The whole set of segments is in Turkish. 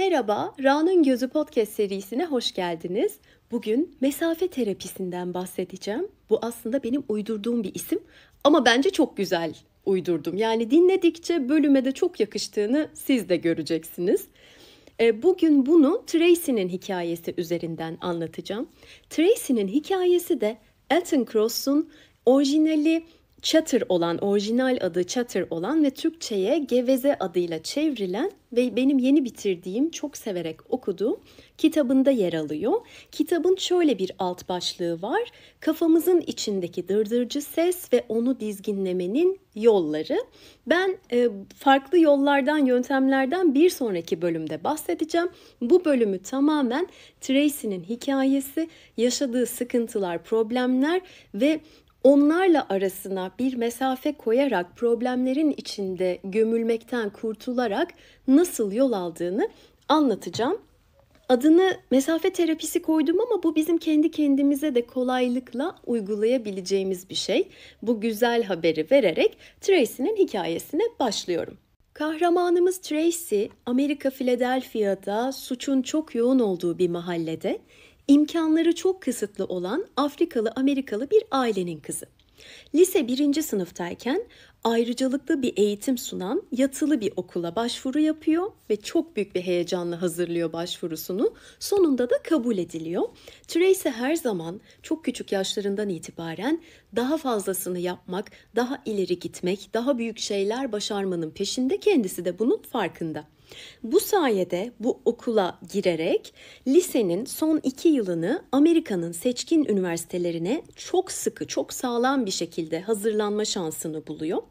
Merhaba, Ra'nın Gözü Podcast serisine hoş geldiniz. Bugün mesafe terapisinden bahsedeceğim. Bu aslında benim uydurduğum bir isim ama bence çok güzel uydurdum. Yani dinledikçe bölüme de çok yakıştığını siz de göreceksiniz. E, bugün bunu Tracy'nin hikayesi üzerinden anlatacağım. Tracy'nin hikayesi de Elton Cross'un orijinali Çatır olan, orijinal adı Çatır olan ve Türkçe'ye Geveze adıyla çevrilen ve benim yeni bitirdiğim, çok severek okuduğum kitabında yer alıyor. Kitabın şöyle bir alt başlığı var. Kafamızın içindeki dırdırcı ses ve onu dizginlemenin yolları. Ben e, farklı yollardan, yöntemlerden bir sonraki bölümde bahsedeceğim. Bu bölümü tamamen Tracy'nin hikayesi, yaşadığı sıkıntılar, problemler ve onlarla arasına bir mesafe koyarak problemlerin içinde gömülmekten kurtularak nasıl yol aldığını anlatacağım. Adını mesafe terapisi koydum ama bu bizim kendi kendimize de kolaylıkla uygulayabileceğimiz bir şey. Bu güzel haberi vererek Tracy'nin hikayesine başlıyorum. Kahramanımız Tracy, Amerika Philadelphia'da suçun çok yoğun olduğu bir mahallede imkanları çok kısıtlı olan Afrikalı Amerikalı bir ailenin kızı. Lise birinci sınıftayken ayrıcalıklı bir eğitim sunan yatılı bir okula başvuru yapıyor ve çok büyük bir heyecanla hazırlıyor başvurusunu. Sonunda da kabul ediliyor. Tracy her zaman çok küçük yaşlarından itibaren daha fazlasını yapmak, daha ileri gitmek, daha büyük şeyler başarmanın peşinde kendisi de bunun farkında. Bu sayede bu okula girerek lisenin son iki yılını Amerika'nın seçkin üniversitelerine çok sıkı, çok sağlam bir şekilde hazırlanma şansını buluyor.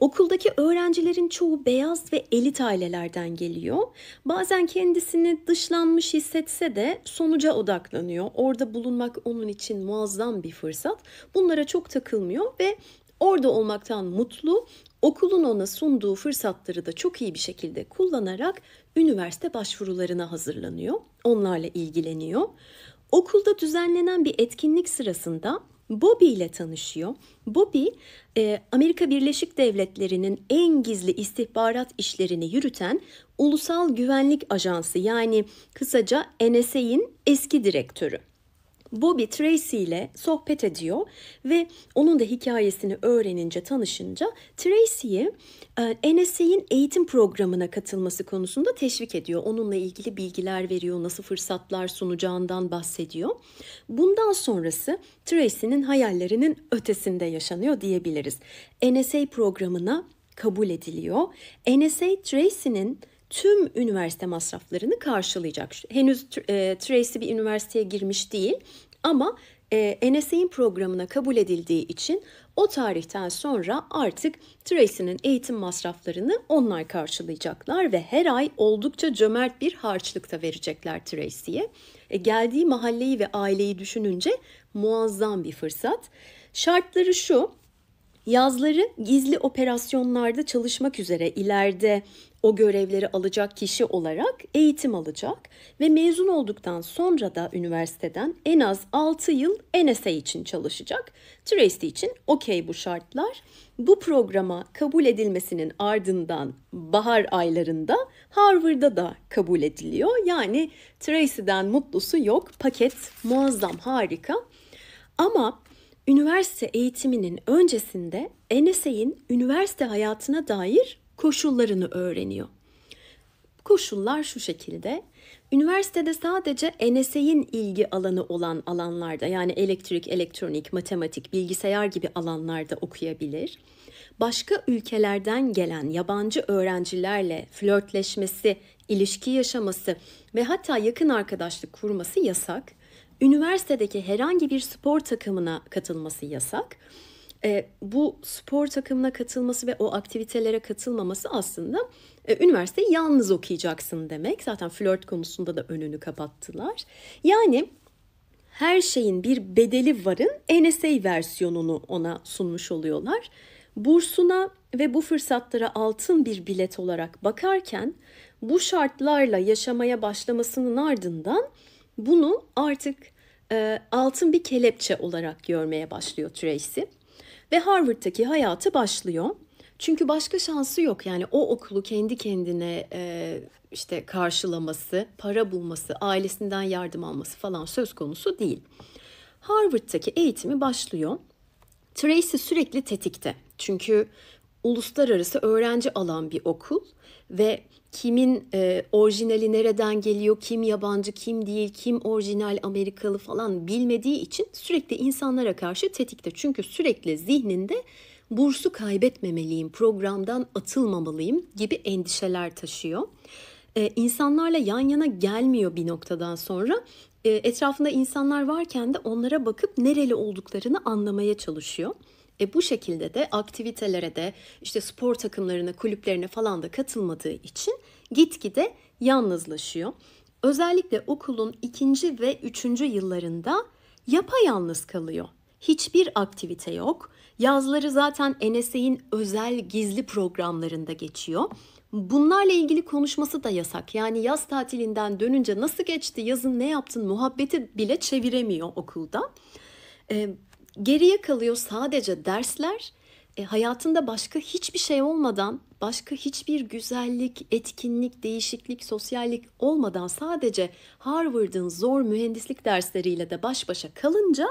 Okuldaki öğrencilerin çoğu beyaz ve elit ailelerden geliyor. Bazen kendisini dışlanmış hissetse de sonuca odaklanıyor. Orada bulunmak onun için muazzam bir fırsat. Bunlara çok takılmıyor ve orada olmaktan mutlu, okulun ona sunduğu fırsatları da çok iyi bir şekilde kullanarak üniversite başvurularına hazırlanıyor. Onlarla ilgileniyor. Okulda düzenlenen bir etkinlik sırasında Bobby ile tanışıyor. Bobby, e, Amerika Birleşik Devletleri'nin en gizli istihbarat işlerini yürüten Ulusal Güvenlik Ajansı yani kısaca NSA'in eski direktörü. Bobby Tracy ile sohbet ediyor ve onun da hikayesini öğrenince, tanışınca Tracy'yi e, NSA'in eğitim programına katılması konusunda teşvik ediyor. Onunla ilgili bilgiler veriyor, nasıl fırsatlar sunacağından bahsediyor. Bundan sonrası Tracy'nin hayallerinin ötesinde yaşanıyor diyebiliriz. NSA programına kabul ediliyor. NSA Tracy'nin tüm üniversite masraflarını karşılayacak. Henüz e, Tracy bir üniversiteye girmiş değil ama e, NSA'in programına kabul edildiği için o tarihten sonra artık Tracy'nin eğitim masraflarını onlar karşılayacaklar ve her ay oldukça cömert bir harçlıkta verecekler Tracy'ye. E, geldiği mahalleyi ve aileyi düşününce muazzam bir fırsat. Şartları şu, Yazları gizli operasyonlarda çalışmak üzere ileride o görevleri alacak kişi olarak eğitim alacak ve mezun olduktan sonra da üniversiteden en az 6 yıl NSA için çalışacak. Tracy için okey bu şartlar. Bu programa kabul edilmesinin ardından bahar aylarında Harvard'da da kabul ediliyor. Yani Tracy'den mutlusu yok. Paket muazzam harika. Ama üniversite eğitiminin öncesinde NSA'in üniversite hayatına dair koşullarını öğreniyor. Koşullar şu şekilde. Üniversitede sadece NSE'in ilgi alanı olan alanlarda yani elektrik, elektronik, matematik, bilgisayar gibi alanlarda okuyabilir. Başka ülkelerden gelen yabancı öğrencilerle flörtleşmesi, ilişki yaşaması ve hatta yakın arkadaşlık kurması yasak. Üniversitedeki herhangi bir spor takımına katılması yasak e, bu spor takımına katılması ve o aktivitelere katılmaması aslında e, üniversiteyi yalnız okuyacaksın demek. Zaten flört konusunda da önünü kapattılar. Yani her şeyin bir bedeli varın NSA versiyonunu ona sunmuş oluyorlar. Bursuna ve bu fırsatlara altın bir bilet olarak bakarken bu şartlarla yaşamaya başlamasının ardından bunu artık e, altın bir kelepçe olarak görmeye başlıyor Tracy. Ve Harvard'taki hayatı başlıyor. Çünkü başka şansı yok. Yani o okulu kendi kendine e, işte karşılaması, para bulması, ailesinden yardım alması falan söz konusu değil. Harvard'taki eğitimi başlıyor. Tracy sürekli tetikte. Çünkü uluslararası öğrenci alan bir okul ve kimin e, orijinali nereden geliyor, kim yabancı, kim değil, kim orijinal Amerikalı falan bilmediği için sürekli insanlara karşı tetikte. Çünkü sürekli zihninde bursu kaybetmemeliyim, programdan atılmamalıyım gibi endişeler taşıyor. E, insanlarla yan yana gelmiyor bir noktadan sonra. E, etrafında insanlar varken de onlara bakıp nereli olduklarını anlamaya çalışıyor. E bu şekilde de aktivitelere de işte spor takımlarına, kulüplerine falan da katılmadığı için gitgide yalnızlaşıyor. Özellikle okulun ikinci ve üçüncü yıllarında yapayalnız kalıyor. Hiçbir aktivite yok. Yazları zaten NSA'in özel gizli programlarında geçiyor. Bunlarla ilgili konuşması da yasak. Yani yaz tatilinden dönünce nasıl geçti, yazın ne yaptın muhabbeti bile çeviremiyor okulda. E, Geriye kalıyor sadece dersler. E, hayatında başka hiçbir şey olmadan, başka hiçbir güzellik, etkinlik, değişiklik, sosyallik olmadan sadece Harvard'ın zor mühendislik dersleriyle de baş başa kalınca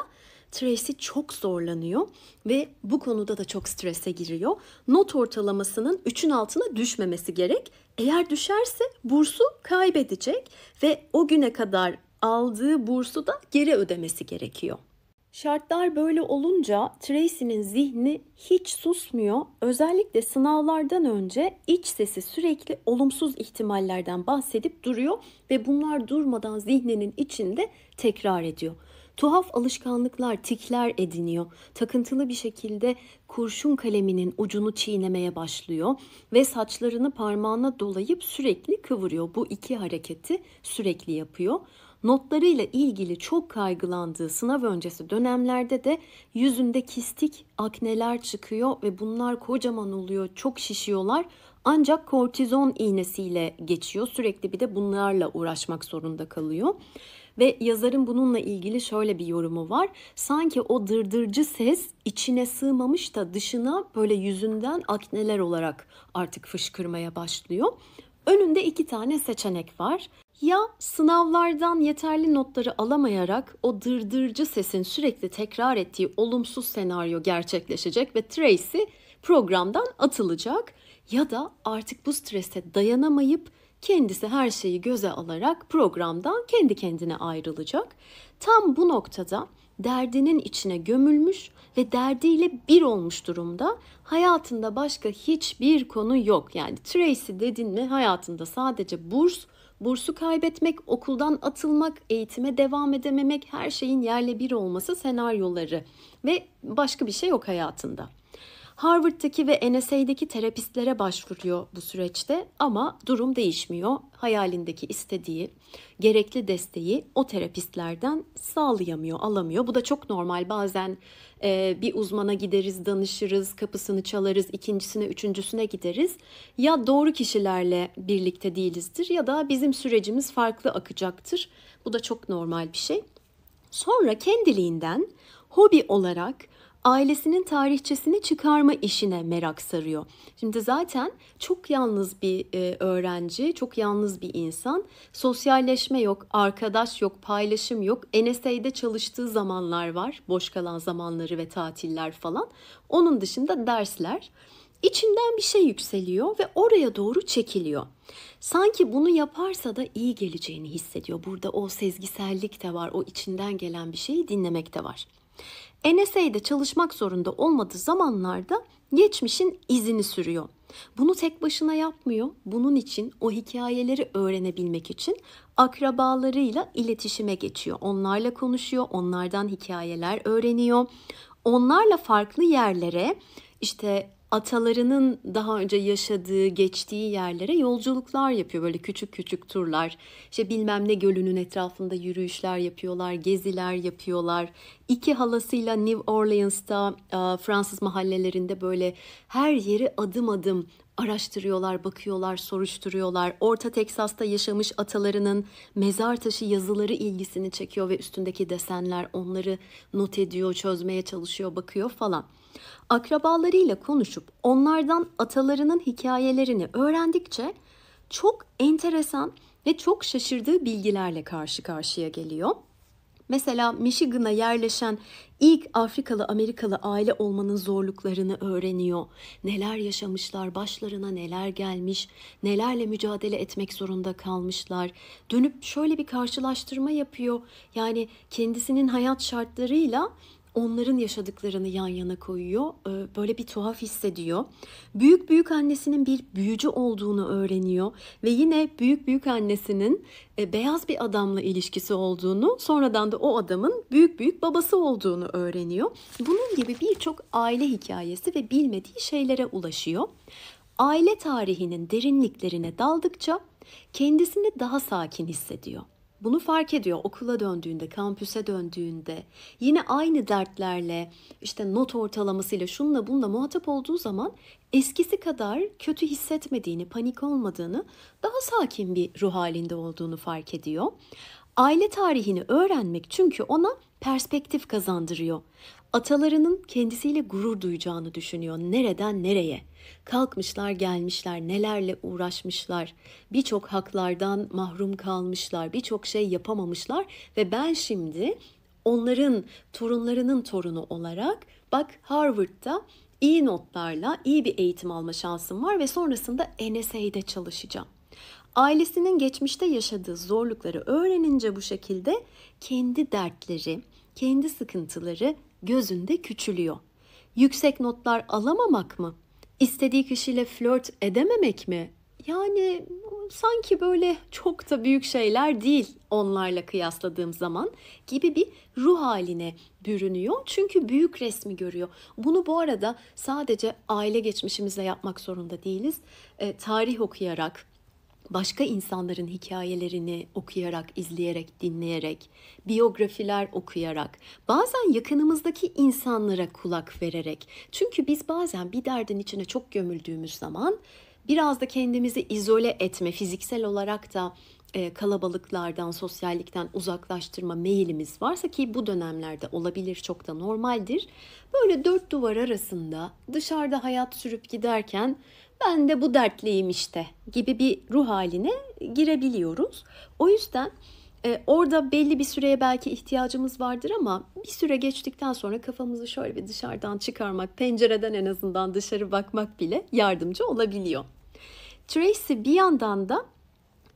Tracy çok zorlanıyor ve bu konuda da çok strese giriyor. Not ortalamasının 3'ün altına düşmemesi gerek. Eğer düşerse bursu kaybedecek ve o güne kadar aldığı bursu da geri ödemesi gerekiyor. Şartlar böyle olunca Tracy'nin zihni hiç susmuyor. Özellikle sınavlardan önce iç sesi sürekli olumsuz ihtimallerden bahsedip duruyor ve bunlar durmadan zihninin içinde tekrar ediyor. Tuhaf alışkanlıklar, tikler ediniyor. Takıntılı bir şekilde kurşun kaleminin ucunu çiğnemeye başlıyor ve saçlarını parmağına dolayıp sürekli kıvırıyor. Bu iki hareketi sürekli yapıyor notlarıyla ilgili çok kaygılandığı sınav öncesi dönemlerde de yüzünde kistik akneler çıkıyor ve bunlar kocaman oluyor, çok şişiyorlar. Ancak kortizon iğnesiyle geçiyor. Sürekli bir de bunlarla uğraşmak zorunda kalıyor. Ve yazarın bununla ilgili şöyle bir yorumu var. Sanki o dırdırcı ses içine sığmamış da dışına böyle yüzünden akneler olarak artık fışkırmaya başlıyor. Önünde iki tane seçenek var. Ya sınavlardan yeterli notları alamayarak o dırdırcı sesin sürekli tekrar ettiği olumsuz senaryo gerçekleşecek ve Tracy programdan atılacak ya da artık bu strese dayanamayıp kendisi her şeyi göze alarak programdan kendi kendine ayrılacak. Tam bu noktada derdinin içine gömülmüş ve derdiyle bir olmuş durumda. Hayatında başka hiçbir konu yok. Yani Tracy dedin mi hayatında sadece burs Bursu kaybetmek, okuldan atılmak, eğitime devam edememek, her şeyin yerle bir olması senaryoları ve başka bir şey yok hayatında. Harvard'daki ve NSA'deki terapistlere başvuruyor bu süreçte ama durum değişmiyor. Hayalindeki istediği, gerekli desteği o terapistlerden sağlayamıyor, alamıyor. Bu da çok normal. Bazen e, bir uzmana gideriz, danışırız, kapısını çalarız, ikincisine, üçüncüsüne gideriz. Ya doğru kişilerle birlikte değilizdir ya da bizim sürecimiz farklı akacaktır. Bu da çok normal bir şey. Sonra kendiliğinden hobi olarak ailesinin tarihçesini çıkarma işine merak sarıyor. Şimdi zaten çok yalnız bir e, öğrenci, çok yalnız bir insan. Sosyalleşme yok, arkadaş yok, paylaşım yok. NSA'de çalıştığı zamanlar var, boş kalan zamanları ve tatiller falan. Onun dışında dersler. İçinden bir şey yükseliyor ve oraya doğru çekiliyor. Sanki bunu yaparsa da iyi geleceğini hissediyor. Burada o sezgisellik de var, o içinden gelen bir şeyi dinlemek de var. NSA'de çalışmak zorunda olmadığı zamanlarda geçmişin izini sürüyor. Bunu tek başına yapmıyor. Bunun için o hikayeleri öğrenebilmek için akrabalarıyla iletişime geçiyor. Onlarla konuşuyor, onlardan hikayeler öğreniyor. Onlarla farklı yerlere işte atalarının daha önce yaşadığı, geçtiği yerlere yolculuklar yapıyor. Böyle küçük küçük turlar. İşte bilmem ne gölünün etrafında yürüyüşler yapıyorlar, geziler yapıyorlar. İki halasıyla New Orleans'ta Fransız mahallelerinde böyle her yeri adım adım araştırıyorlar, bakıyorlar, soruşturuyorlar. Orta Teksas'ta yaşamış atalarının mezar taşı yazıları ilgisini çekiyor ve üstündeki desenler onları not ediyor, çözmeye çalışıyor, bakıyor falan. Akrabalarıyla konuşup onlardan atalarının hikayelerini öğrendikçe çok enteresan ve çok şaşırdığı bilgilerle karşı karşıya geliyor. Mesela Michigan'a yerleşen ilk Afrikalı Amerikalı aile olmanın zorluklarını öğreniyor. Neler yaşamışlar, başlarına neler gelmiş, nelerle mücadele etmek zorunda kalmışlar. Dönüp şöyle bir karşılaştırma yapıyor. Yani kendisinin hayat şartlarıyla onların yaşadıklarını yan yana koyuyor. E, böyle bir tuhaf hissediyor. Büyük büyük annesinin bir büyücü olduğunu öğreniyor ve yine büyük büyük annesinin e, beyaz bir adamla ilişkisi olduğunu, sonradan da o adamın büyük büyük babası olduğunu öğreniyor. Bunun gibi birçok aile hikayesi ve bilmediği şeylere ulaşıyor. Aile tarihinin derinliklerine daldıkça kendisini daha sakin hissediyor. Bunu fark ediyor okula döndüğünde, kampüse döndüğünde. Yine aynı dertlerle, işte not ortalamasıyla, şunla bununla muhatap olduğu zaman eskisi kadar kötü hissetmediğini, panik olmadığını, daha sakin bir ruh halinde olduğunu fark ediyor. Aile tarihini öğrenmek çünkü ona perspektif kazandırıyor. Atalarının kendisiyle gurur duyacağını düşünüyor. Nereden nereye? Kalkmışlar gelmişler, nelerle uğraşmışlar, birçok haklardan mahrum kalmışlar, birçok şey yapamamışlar ve ben şimdi onların torunlarının torunu olarak bak Harvard'da iyi notlarla iyi bir eğitim alma şansım var ve sonrasında NSA'de çalışacağım. Ailesinin geçmişte yaşadığı zorlukları öğrenince bu şekilde kendi dertleri, kendi sıkıntıları gözünde küçülüyor. Yüksek notlar alamamak mı? İstediği kişiyle flört edememek mi? Yani sanki böyle çok da büyük şeyler değil onlarla kıyasladığım zaman gibi bir ruh haline bürünüyor. Çünkü büyük resmi görüyor. Bunu bu arada sadece aile geçmişimizle yapmak zorunda değiliz. E, tarih okuyarak, başka insanların hikayelerini okuyarak, izleyerek, dinleyerek, biyografiler okuyarak, bazen yakınımızdaki insanlara kulak vererek. Çünkü biz bazen bir derdin içine çok gömüldüğümüz zaman biraz da kendimizi izole etme, fiziksel olarak da e, kalabalıklardan, sosyallikten uzaklaştırma meyilimiz varsa ki bu dönemlerde olabilir çok da normaldir. Böyle dört duvar arasında dışarıda hayat sürüp giderken ben de bu dertliyim işte gibi bir ruh haline girebiliyoruz. O yüzden e, orada belli bir süreye belki ihtiyacımız vardır ama bir süre geçtikten sonra kafamızı şöyle bir dışarıdan çıkarmak, pencereden en azından dışarı bakmak bile yardımcı olabiliyor. Tracy bir yandan da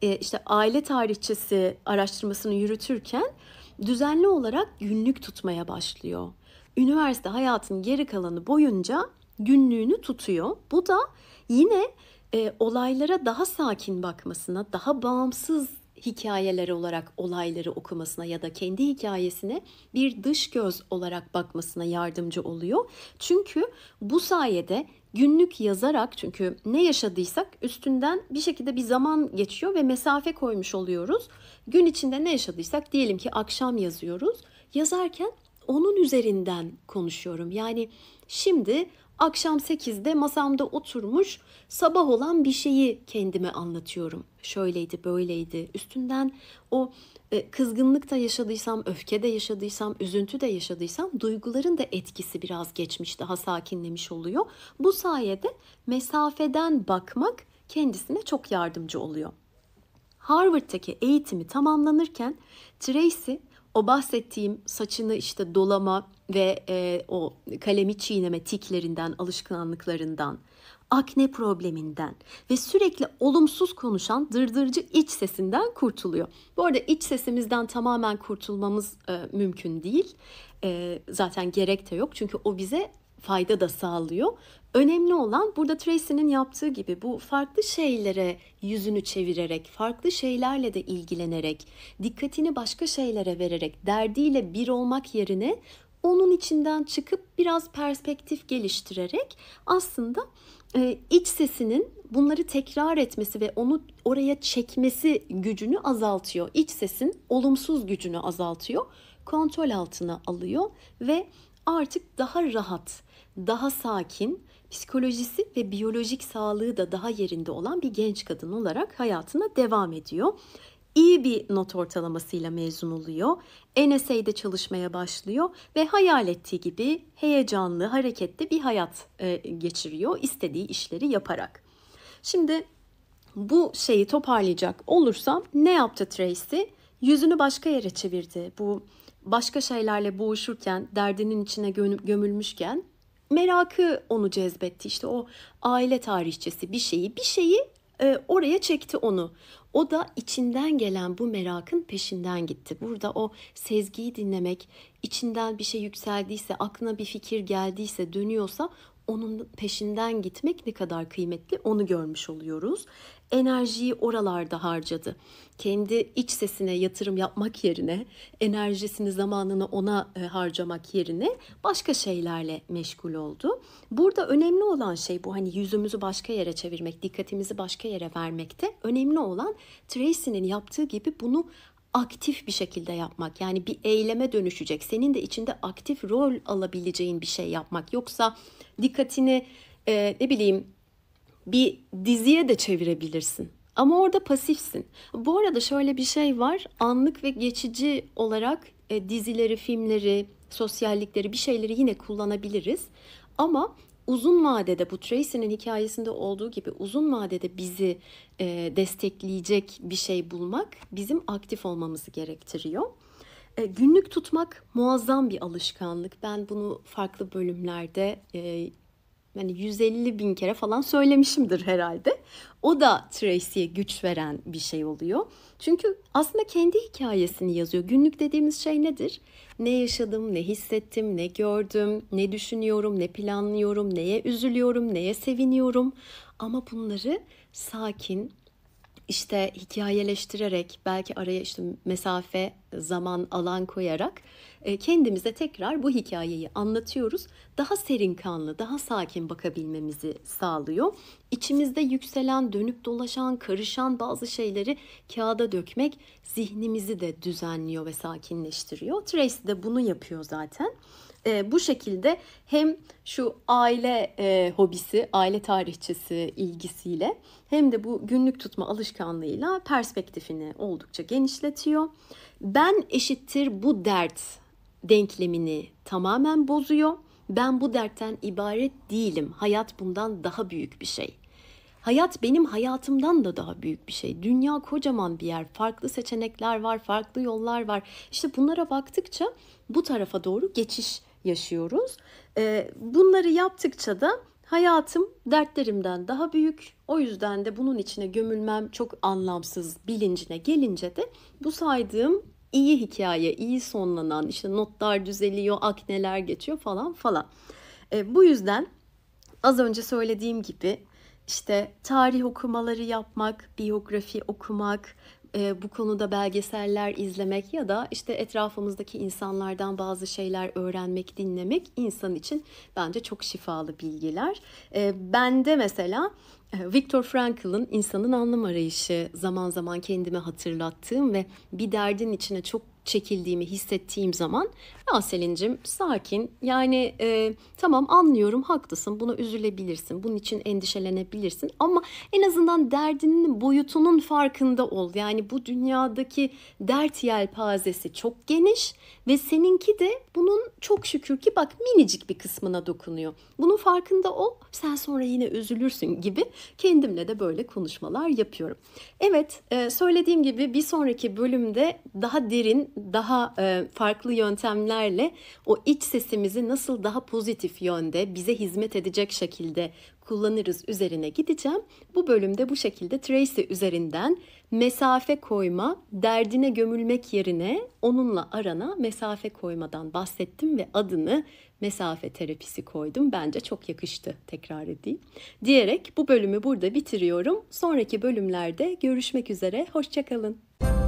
e, işte aile tarihçesi araştırmasını yürütürken düzenli olarak günlük tutmaya başlıyor. Üniversite hayatının geri kalanı boyunca günlüğünü tutuyor. Bu da Yine e, olaylara daha sakin bakmasına, daha bağımsız hikayeler olarak olayları okumasına ya da kendi hikayesine bir dış göz olarak bakmasına yardımcı oluyor. Çünkü bu sayede günlük yazarak çünkü ne yaşadıysak üstünden bir şekilde bir zaman geçiyor ve mesafe koymuş oluyoruz. Gün içinde ne yaşadıysak diyelim ki akşam yazıyoruz. Yazarken onun üzerinden konuşuyorum. Yani şimdi Akşam 8'de masamda oturmuş sabah olan bir şeyi kendime anlatıyorum. Şöyleydi, böyleydi. Üstünden o e, kızgınlık da yaşadıysam, öfke de yaşadıysam, üzüntü de yaşadıysam duyguların da etkisi biraz geçmiş, daha sakinlemiş oluyor. Bu sayede mesafeden bakmak kendisine çok yardımcı oluyor. Harvard'taki eğitimi tamamlanırken Tracy o bahsettiğim saçını işte dolama, ve e, o kalemi çiğneme tiklerinden, alışkanlıklarından, akne probleminden ve sürekli olumsuz konuşan dırdırcı iç sesinden kurtuluyor. Bu arada iç sesimizden tamamen kurtulmamız e, mümkün değil. E, zaten gerek de yok çünkü o bize fayda da sağlıyor. Önemli olan burada Tracy'nin yaptığı gibi bu farklı şeylere yüzünü çevirerek, farklı şeylerle de ilgilenerek, dikkatini başka şeylere vererek, derdiyle bir olmak yerine onun içinden çıkıp biraz perspektif geliştirerek aslında e, iç sesinin bunları tekrar etmesi ve onu oraya çekmesi gücünü azaltıyor. İç sesin olumsuz gücünü azaltıyor. Kontrol altına alıyor ve artık daha rahat, daha sakin, psikolojisi ve biyolojik sağlığı da daha yerinde olan bir genç kadın olarak hayatına devam ediyor iyi bir not ortalamasıyla mezun oluyor. NSA'de çalışmaya başlıyor ve hayal ettiği gibi heyecanlı, hareketli bir hayat e, geçiriyor istediği işleri yaparak. Şimdi bu şeyi toparlayacak olursam ne yaptı Tracy? Yüzünü başka yere çevirdi. Bu başka şeylerle boğuşurken, derdinin içine gömülmüşken merakı onu cezbetti. İşte o aile tarihçesi bir şeyi, bir şeyi ee, oraya çekti onu. O da içinden gelen bu merakın peşinden gitti. Burada o sezgiyi dinlemek, içinden bir şey yükseldiyse, aklına bir fikir geldiyse, dönüyorsa onun peşinden gitmek ne kadar kıymetli onu görmüş oluyoruz. Enerjiyi oralarda harcadı. Kendi iç sesine yatırım yapmak yerine, enerjisini, zamanını ona e, harcamak yerine başka şeylerle meşgul oldu. Burada önemli olan şey bu hani yüzümüzü başka yere çevirmek, dikkatimizi başka yere vermekte. Önemli olan Tracy'nin yaptığı gibi bunu aktif bir şekilde yapmak. Yani bir eyleme dönüşecek. Senin de içinde aktif rol alabileceğin bir şey yapmak. Yoksa dikkatini e, ne bileyim bir diziye de çevirebilirsin. Ama orada pasifsin. Bu arada şöyle bir şey var. Anlık ve geçici olarak e, dizileri, filmleri, sosyallikleri bir şeyleri yine kullanabiliriz. Ama uzun vadede bu Tracy'nin hikayesinde olduğu gibi uzun vadede bizi e, destekleyecek bir şey bulmak bizim aktif olmamızı gerektiriyor. E, günlük tutmak muazzam bir alışkanlık. Ben bunu farklı bölümlerde e, yani 150 bin kere falan söylemişimdir herhalde. O da Tracy'ye güç veren bir şey oluyor. Çünkü aslında kendi hikayesini yazıyor. Günlük dediğimiz şey nedir? Ne yaşadım, ne hissettim, ne gördüm, ne düşünüyorum, ne planlıyorum, neye üzülüyorum, neye seviniyorum. Ama bunları sakin, işte hikayeleştirerek belki araya işte mesafe zaman alan koyarak e, kendimize tekrar bu hikayeyi anlatıyoruz. Daha serin kanlı, daha sakin bakabilmemizi sağlıyor. İçimizde yükselen, dönüp dolaşan, karışan bazı şeyleri kağıda dökmek zihnimizi de düzenliyor ve sakinleştiriyor. Tracy de bunu yapıyor zaten. E, bu şekilde hem şu aile e, hobisi, aile tarihçesi ilgisiyle hem de bu günlük tutma alışkanlığıyla perspektifini oldukça genişletiyor. Ben eşittir bu dert denklemini tamamen bozuyor. Ben bu dertten ibaret değilim. Hayat bundan daha büyük bir şey. Hayat benim hayatımdan da daha büyük bir şey. Dünya kocaman bir yer. Farklı seçenekler var, farklı yollar var. İşte bunlara baktıkça bu tarafa doğru geçiş yaşıyoruz. Ee, bunları yaptıkça da hayatım dertlerimden daha büyük. O yüzden de bunun içine gömülmem çok anlamsız bilincine gelince de bu saydığım iyi hikaye, iyi sonlanan işte notlar düzeliyor, akneler geçiyor falan falan. E, bu yüzden az önce söylediğim gibi işte tarih okumaları yapmak, biyografi okumak, e, bu konuda belgeseller izlemek ya da işte etrafımızdaki insanlardan bazı şeyler öğrenmek, dinlemek insan için bence çok şifalı bilgiler. E, ben de mesela ee, Viktor Frankl'ın insanın anlam arayışı zaman zaman kendime hatırlattığım ve bir derdin içine çok çekildiğimi hissettiğim zaman ya Selin'cim sakin yani e, tamam anlıyorum haklısın bunu üzülebilirsin bunun için endişelenebilirsin ama en azından derdinin boyutunun farkında ol. Yani bu dünyadaki dert yelpazesi çok geniş ve seninki de bunun çok şükür ki bak minicik bir kısmına dokunuyor. Bunun farkında ol sen sonra yine üzülürsün gibi kendimle de böyle konuşmalar yapıyorum. Evet e, söylediğim gibi bir sonraki bölümde daha derin daha e, farklı yöntemlerle o iç sesimizi nasıl daha pozitif yönde bize hizmet edecek şekilde kullanırız üzerine gideceğim. Bu bölümde bu şekilde Tracy üzerinden mesafe koyma, derdine gömülmek yerine onunla arana mesafe koymadan bahsettim ve adını mesafe terapisi koydum. Bence çok yakıştı tekrar edeyim. Diyerek bu bölümü burada bitiriyorum. Sonraki bölümlerde görüşmek üzere. Hoşçakalın. kalın.